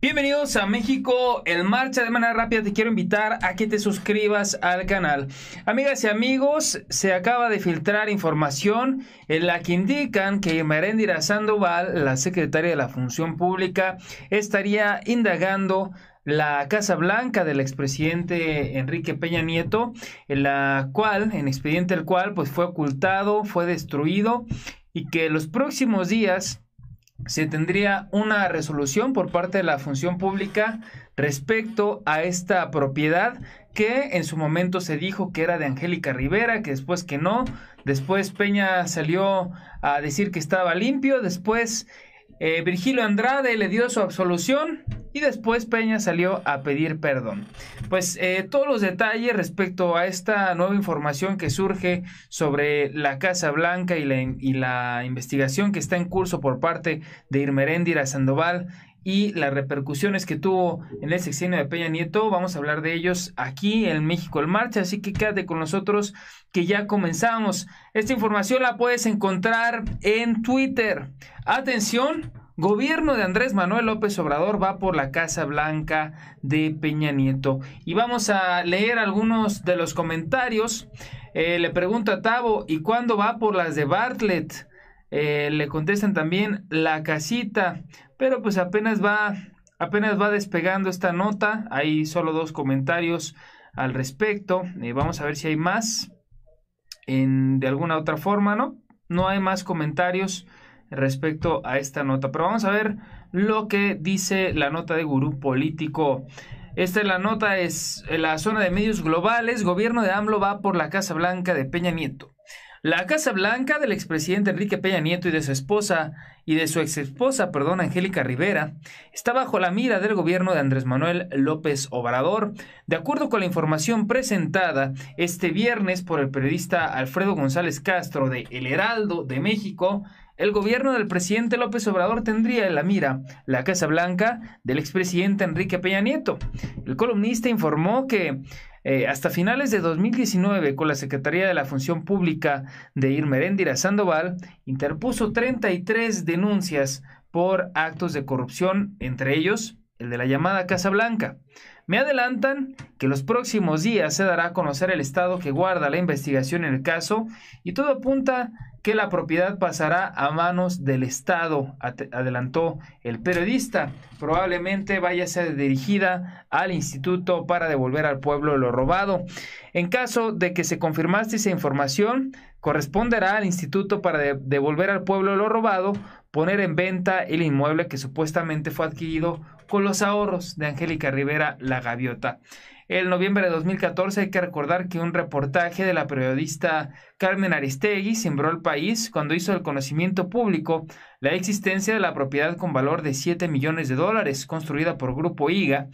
Bienvenidos a México en marcha de manera rápida. Te quiero invitar a que te suscribas al canal. Amigas y amigos, se acaba de filtrar información en la que indican que Merendira Sandoval, la secretaria de la Función Pública, estaría indagando la Casa Blanca del expresidente Enrique Peña Nieto, en la cual, en expediente el cual, pues fue ocultado, fue destruido y que los próximos días se tendría una resolución por parte de la función pública respecto a esta propiedad que en su momento se dijo que era de Angélica Rivera, que después que no, después Peña salió a decir que estaba limpio, después eh, Virgilio Andrade le dio su absolución y después Peña salió a pedir perdón. Pues eh, todos los detalles respecto a esta nueva información que surge sobre la Casa Blanca y la, y la investigación que está en curso por parte de Irmeréndira Sandoval y las repercusiones que tuvo en el sexenio de Peña Nieto. Vamos a hablar de ellos aquí en México en Marcha, así que quédate con nosotros que ya comenzamos. Esta información la puedes encontrar en Twitter. Atención, Gobierno de Andrés Manuel López Obrador va por la Casa Blanca de Peña Nieto. Y vamos a leer algunos de los comentarios. Eh, le pregunto a Tavo, ¿y cuándo va por las de Bartlett? Eh, le contestan también la casita. Pero pues apenas va, apenas va despegando esta nota. Hay solo dos comentarios al respecto. Eh, vamos a ver si hay más en, de alguna otra forma, ¿no? No hay más comentarios respecto a esta nota. Pero vamos a ver lo que dice la nota de Gurú Político. Esta es la nota, es la zona de medios globales. Gobierno de AMLO va por la Casa Blanca de Peña Nieto. La Casa Blanca del expresidente Enrique Peña Nieto y de su esposa, y de su exesposa, perdón, Angélica Rivera, está bajo la mira del gobierno de Andrés Manuel López Obrador. De acuerdo con la información presentada este viernes por el periodista Alfredo González Castro de El Heraldo de México, el gobierno del presidente López Obrador tendría en la mira la Casa Blanca del expresidente Enrique Peña Nieto. El columnista informó que eh, hasta finales de 2019, con la Secretaría de la Función Pública de Irmeréndira Sandoval, interpuso 33 denuncias por actos de corrupción, entre ellos el de la llamada Casa Blanca. Me adelantan que los próximos días se dará a conocer el estado que guarda la investigación en el caso y todo apunta que la propiedad pasará a manos del Estado, adelantó el periodista. Probablemente vaya a ser dirigida al instituto para devolver al pueblo lo robado. En caso de que se confirmase esa información, corresponderá al instituto para devolver al pueblo lo robado, poner en venta el inmueble que supuestamente fue adquirido con los ahorros de Angélica Rivera La Gaviota. El noviembre de 2014 hay que recordar que un reportaje de la periodista Carmen Aristegui sembró el país cuando hizo el conocimiento público la existencia de la propiedad con valor de 7 millones de dólares construida por Grupo IGA,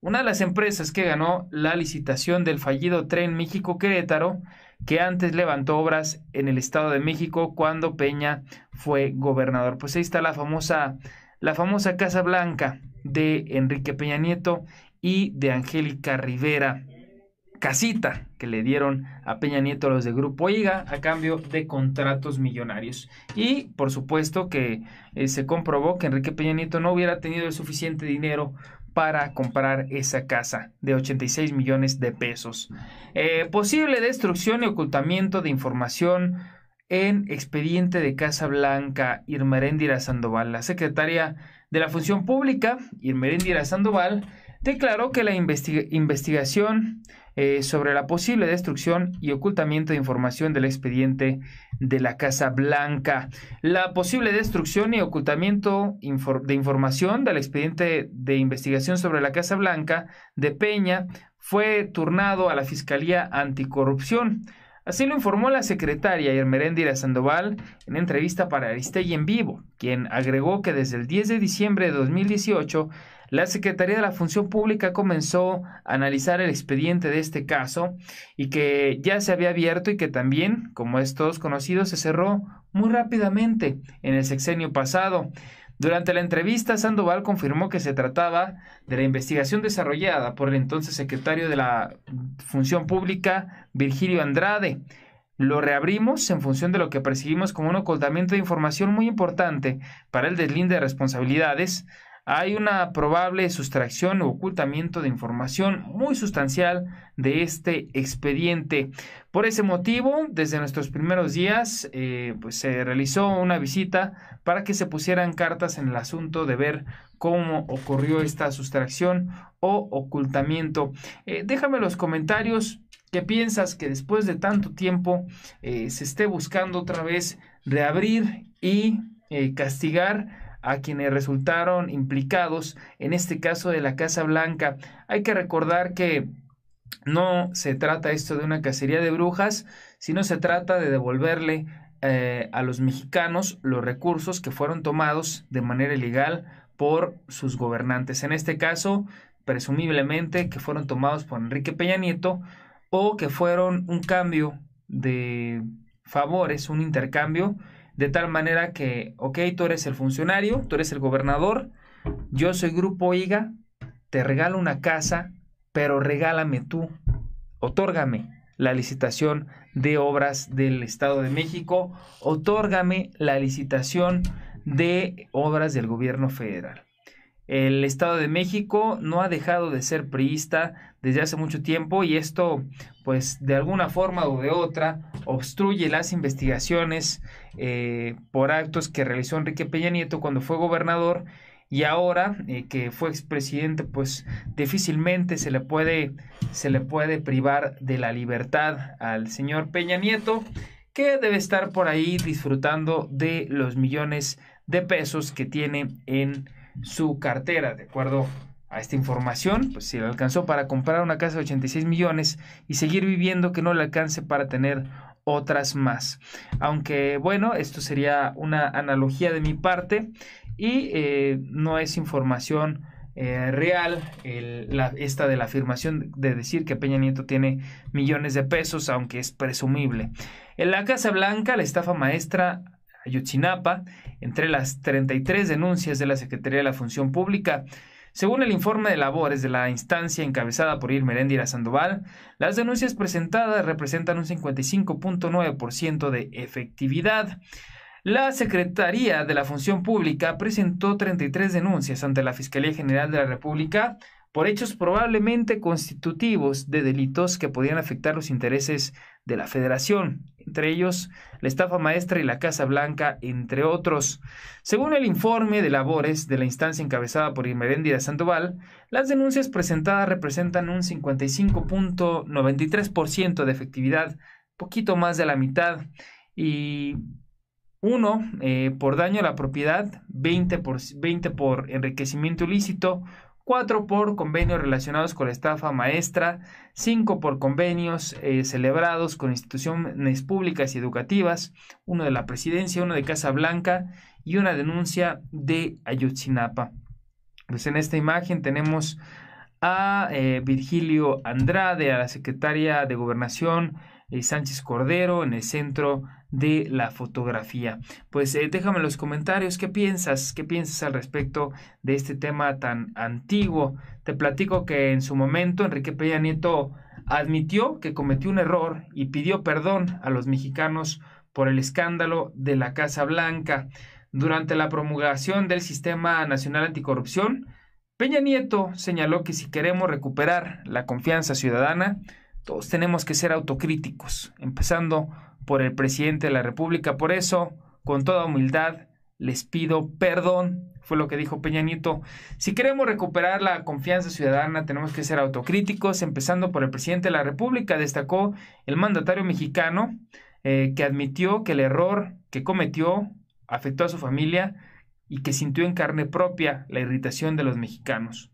una de las empresas que ganó la licitación del fallido tren México-Querétaro que antes levantó obras en el Estado de México cuando Peña fue gobernador. Pues ahí está la famosa, la famosa Casa Blanca de Enrique Peña Nieto y de Angélica Rivera. Casita que le dieron a Peña Nieto los de Grupo IGA a cambio de contratos millonarios. Y por supuesto que eh, se comprobó que Enrique Peña Nieto no hubiera tenido el suficiente dinero para comprar esa casa de 86 millones de pesos. Eh, posible destrucción y ocultamiento de información en expediente de Casa Blanca, Irmeréndira Sandoval. La secretaria de la Función Pública, Irmeréndira Sandoval, declaró que la investigación eh, sobre la posible destrucción y ocultamiento de información del expediente de la Casa Blanca. La posible destrucción y ocultamiento de información del expediente de investigación sobre la Casa Blanca de Peña fue turnado a la Fiscalía Anticorrupción Así lo informó la secretaria Irmeréndira Sandoval en entrevista para Aristegui en vivo, quien agregó que desde el 10 de diciembre de 2018 la Secretaría de la Función Pública comenzó a analizar el expediente de este caso y que ya se había abierto y que también, como es todos conocidos, se cerró muy rápidamente en el sexenio pasado. Durante la entrevista, Sandoval confirmó que se trataba de la investigación desarrollada por el entonces secretario de la Función Pública, Virgilio Andrade. Lo reabrimos en función de lo que percibimos como un ocultamiento de información muy importante para el deslinde de responsabilidades, hay una probable sustracción o ocultamiento de información muy sustancial de este expediente. Por ese motivo, desde nuestros primeros días, eh, pues se realizó una visita para que se pusieran cartas en el asunto de ver cómo ocurrió esta sustracción o ocultamiento. Eh, déjame los comentarios. ¿Qué piensas que después de tanto tiempo eh, se esté buscando otra vez reabrir y castigar a quienes resultaron implicados en este caso de la Casa Blanca. Hay que recordar que no se trata esto de una cacería de brujas, sino se trata de devolverle eh, a los mexicanos los recursos que fueron tomados de manera ilegal por sus gobernantes. En este caso, presumiblemente que fueron tomados por Enrique Peña Nieto o que fueron un cambio de favores, un intercambio de tal manera que, ok, tú eres el funcionario, tú eres el gobernador, yo soy Grupo IGA, te regalo una casa, pero regálame tú, otórgame la licitación de obras del Estado de México, otórgame la licitación de obras del gobierno federal. El Estado de México no ha dejado de ser priista desde hace mucho tiempo y esto, pues, de alguna forma o de otra, obstruye las investigaciones eh, por actos que realizó Enrique Peña Nieto cuando fue gobernador y ahora eh, que fue expresidente, pues difícilmente se le puede se le puede privar de la libertad al señor Peña Nieto, que debe estar por ahí disfrutando de los millones de pesos que tiene en su cartera, de acuerdo a esta información, pues si le alcanzó para comprar una casa de 86 millones y seguir viviendo, que no le alcance para tener otras más. Aunque bueno, esto sería una analogía de mi parte y eh, no es información eh, real esta de la afirmación de decir que Peña Nieto tiene millones de pesos, aunque es presumible. En la Casa Blanca, la estafa maestra chinapa entre las 33 denuncias de la Secretaría de la Función Pública. Según el informe de labores de la instancia encabezada por Irmeréndira Sandoval, las denuncias presentadas representan un 55.9% de efectividad. La Secretaría de la Función Pública presentó 33 denuncias ante la Fiscalía General de la República por hechos probablemente constitutivos de delitos que podían afectar los intereses de la Federación, entre ellos la estafa maestra y la Casa Blanca, entre otros. Según el informe de labores de la instancia encabezada por de Sandoval, las denuncias presentadas representan un 55.93% de efectividad, poquito más de la mitad, y uno eh, por daño a la propiedad, 20 por, 20 por enriquecimiento ilícito, cuatro por convenios relacionados con la estafa maestra, cinco por convenios eh, celebrados con instituciones públicas y educativas, uno de la presidencia, uno de Casa Blanca y una denuncia de Ayotzinapa. Pues en esta imagen tenemos a eh, Virgilio Andrade, a la secretaria de Gobernación eh, Sánchez Cordero en el centro de la fotografía. Pues eh, déjame en los comentarios qué piensas, qué piensas al respecto de este tema tan antiguo. Te platico que en su momento Enrique Peña Nieto admitió que cometió un error y pidió perdón a los mexicanos por el escándalo de la Casa Blanca. Durante la promulgación del Sistema Nacional Anticorrupción, Peña Nieto señaló que si queremos recuperar la confianza ciudadana, todos tenemos que ser autocríticos, empezando por el presidente de la República. Por eso, con toda humildad, les pido perdón, fue lo que dijo Peña Nieto. Si queremos recuperar la confianza ciudadana, tenemos que ser autocríticos, empezando por el presidente de la República, destacó el mandatario mexicano, eh, que admitió que el error que cometió afectó a su familia y que sintió en carne propia la irritación de los mexicanos.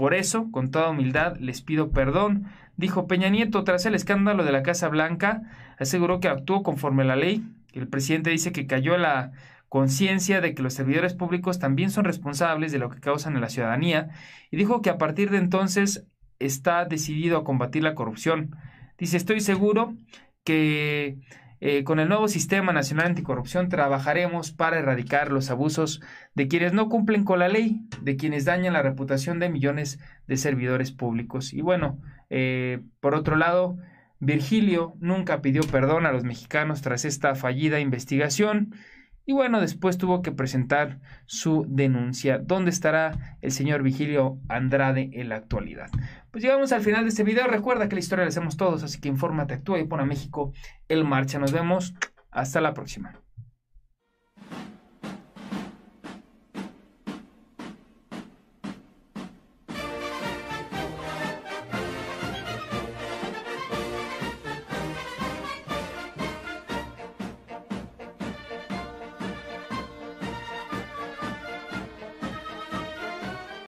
Por eso, con toda humildad, les pido perdón, dijo Peña Nieto tras el escándalo de la Casa Blanca, aseguró que actuó conforme a la ley. El presidente dice que cayó la conciencia de que los servidores públicos también son responsables de lo que causan a la ciudadanía y dijo que a partir de entonces está decidido a combatir la corrupción. Dice, estoy seguro que eh, con el nuevo Sistema Nacional Anticorrupción trabajaremos para erradicar los abusos de quienes no cumplen con la ley, de quienes dañan la reputación de millones de servidores públicos. Y bueno, eh, por otro lado, Virgilio nunca pidió perdón a los mexicanos tras esta fallida investigación. Y bueno, después tuvo que presentar su denuncia. ¿Dónde estará el señor Vigilio Andrade en la actualidad? Pues llegamos al final de este video. Recuerda que la historia la hacemos todos, así que infórmate, actúa y pon a México en marcha. Nos vemos. Hasta la próxima.